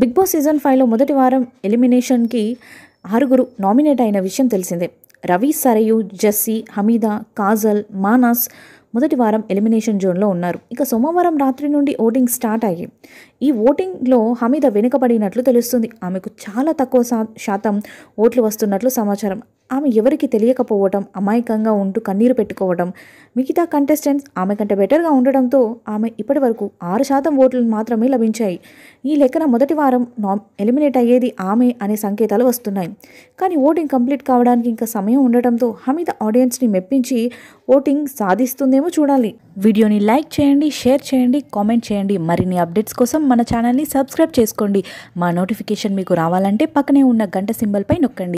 big boss season ఫైవ్లో మొదటి వారం ఎలిమినేషన్కి ఆరుగురు నామినేట్ అయిన విషయం తెలిసిందే రవి సరయు జస్సి హమీదా కాజల్ మానస్ మొదటి వారం ఎలిమినేషన్ జోన్లో ఉన్నారు ఇక సోమవారం రాత్రి నుండి ఓటింగ్ స్టార్ట్ అయ్యి ఈ ఓటింగ్లో హమీద వెనుకబడినట్లు తెలుస్తుంది ఆమెకు చాలా తక్కువ శాతం ఓట్లు వస్తున్నట్లు సమాచారం ఆమె ఎవరికి తెలియకపోవటం అమాయకంగా ఉంటూ కన్నీరు పెట్టుకోవడం మిగతా కంటెస్టెంట్స్ ఆమె కంటే బెటర్గా ఉండడంతో ఆమె ఇప్పటి వరకు ఆరు శాతం ఓట్లు మాత్రమే లభించాయి ఈ లెక్కన మొదటి వారం నామ్ ఎలిమినేట్ అయ్యేది ఆమె అనే సంకేతాలు వస్తున్నాయి కానీ ఓటింగ్ కంప్లీట్ కావడానికి ఇంకా సమయం ఉండటంతో హమీద ఆడియన్స్ని మెప్పించి ఓటింగ్ సాధిస్తుందేమో చూడాలి వీడియోని లైక్ చేయండి షేర్ చేయండి కామెంట్ చేయండి మరిన్ని అప్డేట్స్ కోసం మన ఛానల్ని సబ్స్క్రైబ్ చేసుకోండి మా నోటిఫికేషన్ మీకు రావాలంటే పక్కనే ఉన్న గంట సింబల్పై నొక్కండి